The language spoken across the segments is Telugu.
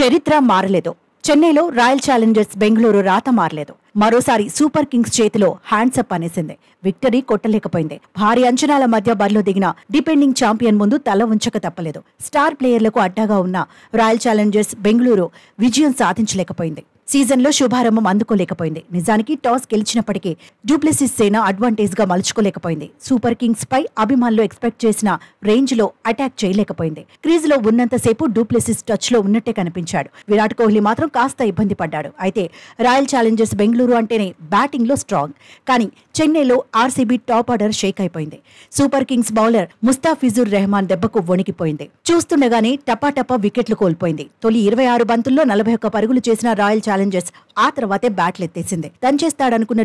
చరిత్ర మారలేదు చెన్నైలో రాయల్ ఛాలెంజర్స్ బెంగళూరు రాత మారలేదు మరోసారి సూపర్ కింగ్స్ చేతిలో హ్యాండ్సప్ అనేసింది విక్టరీ కొట్టలేకపోయింది భారీ అంచనాల మధ్య బరిలో దిగిన డిపెండింగ్ ఛాంపియన్ ముందు తల ఉంచక తప్పలేదు స్టార్ ప్లేయర్లకు అడ్డాగా ఉన్న రాయల్ ఛాలెంజర్స్ బెంగళూరు విజయం సాధించలేకపోయింది సీజన్లో శుభారంభం అందుకోలేకపోయింది నిజానికి టాస్ గెలిచినప్పటికీ డూప్లెసిస్ సేన అడ్వాంటేజ్గా మలుచుకోలేకపోయింది సూపర్ కింగ్స్ పై అభిమానులు ఎక్స్పెక్ట్ చేసిన రేంజ్లో అటాక్ చేయలేకపోయింది క్రీజ్లో ఉన్నంతసేపు డూప్లెసిస్ టచ్లో ఉన్నట్టే కనిపించాడు విరాట్ కోహ్లీ మాత్రం కాస్త ఇబ్బంది పడ్డాడు అయితే రాయల్ ఛాలెంజర్స్ బెంగళూరు బెంగళూరు అంటేనే బ్యాటింగ్లో స్ట్రాంగ్ కానీ చెన్నైలో ఆర్సీబీ టాప్ ఆర్డర్ షేక్ అయిపోయింది super kings bowler Mustafizur Rahman దెబ్బకు వణికిపోయింది చూస్తుండగానే టపా వికెట్లు కోల్పోయింది తొలి ఇరవై ఆరు బంతుల్లో నలభై ఒక్క పరుగులు చేసిన రాయల్ ఛాలెంజర్స్ ఆ తర్వాతే బ్యాట్లు ఎత్తేసింది తను చేస్తాడనుకున్న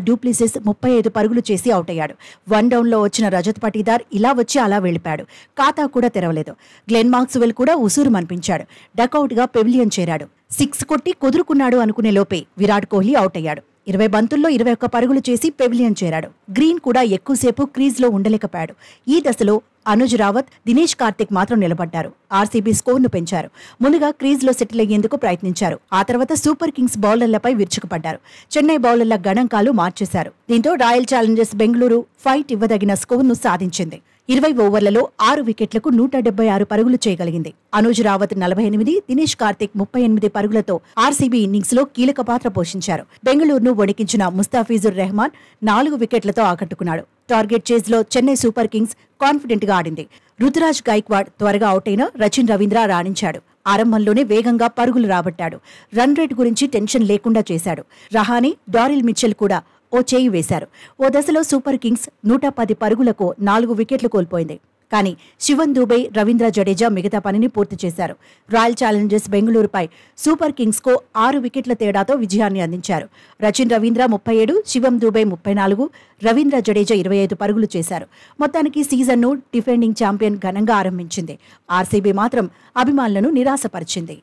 ముప్పై ఐదు పరుగులు చేసి అవుట్ అయ్యాడు వన్ డౌన్లో వచ్చిన రజత్ పటీదార్ ఇలా వచ్చి అలా వెళ్ళిపాడు ఖాతా కూడా తెరవలేదు గ్లెన్ మాక్స్వెల్ కూడా ఉసూరు మనిపించాడు డకౌట్గా పెవిలియన్ చేరాడు సిక్స్ కొట్టి కుదురుకున్నాడు అనుకునే లోపే విరాట్ కోహ్లీ అవుట్ అయ్యాడు ఇరవై బంతుల్లో ఇరవై ఒక్క పరుగులు చేసి పెవిలియన్ చేరాడు గ్రీన్ కూడా ఎక్కువసేపు క్రీజ్లో ఉండలేకపోయాడు ఈ దశలో అనుజ్ రావత్ దినేష్ కార్తిక్ మాత్రం నిలబడ్డారు ఆర్సీబీ స్కోర్ను పెంచారు ముందుగా క్రీజ్లో సెటిల్ అయ్యేందుకు ప్రయత్నించారు ఆ తర్వాత సూపర్ కింగ్స్ బౌలర్లపై విరుచుకుపడ్డారు చెన్నై బౌలర్ల గణాంకాలు మార్చేశారు దీంతో రాయల్ ఛాలెంజర్స్ బెంగళూరు ఫైట్ ఇవ్వదగిన స్కోర్ను సాధించింది ఇరవై ఓవర్లలో ఆరు వికెట్లకు నూట డెబ్బై ఆరు పరుగులు చేయగలిగింది అనుజ్ రావత్ నలభై ఎనిమిది దినేష్ కార్తిక్ ముప్పై ఎనిమిది పరుగులతో ఆర్సీబీ ఇన్నింగ్స్ లో కీలక పాత్ర పోషించారు బెంగళూరును వణికించిన ముస్తాఫీజుర్ రెహమాన్ నాలుగు వికెట్లతో ఆకట్టుకున్నాడు టార్గెట్ చేజ్ లో చెన్నై సూపర్ కింగ్స్ కాన్ఫిడెంట్ గా ఆడింది రుతురాజ్ గైక్వాడ్ త్వరగా అవుట్ అయిన రచిన్ రవీంద్ర రాణించాడు ఆరంభంలోనే వేగంగా పరుగులు రాబట్టాడు రన్ రేట్ గురించి టెన్షన్ లేకుండా చేశాడు రహానీ డారిల్ మిచెల్ కూడా ఓ చేయి వేశారు ఓ దశలో సూపర్ కింగ్స్ నూట పది పరుగులకు నాలుగు వికెట్లు కోల్పోయింది కానీ శివన్ దుబై రవీంద్ర జడేజా మిగతా పనిని పూర్తి చేశారు రాయల్ ఛాలెంజర్స్ బెంగళూరుపై సూపర్ కింగ్స్కు ఆరు వికెట్ల తేడాతో విజయాన్ని అందించారు రచిన్ రవీంద్ర ముప్పై ఏడు శివం దుబై ముప్పై నాలుగు రవీంద్ర జడేజా ఇరవై ఐదు పరుగులు చేశారు మొత్తానికి సీజన్ను డిఫెండింగ్ ఛాంపియన్ ఘనంగా ఆరంభించింది ఆర్సీబీ మాత్రం అభిమానులను నిరాశపరిచింది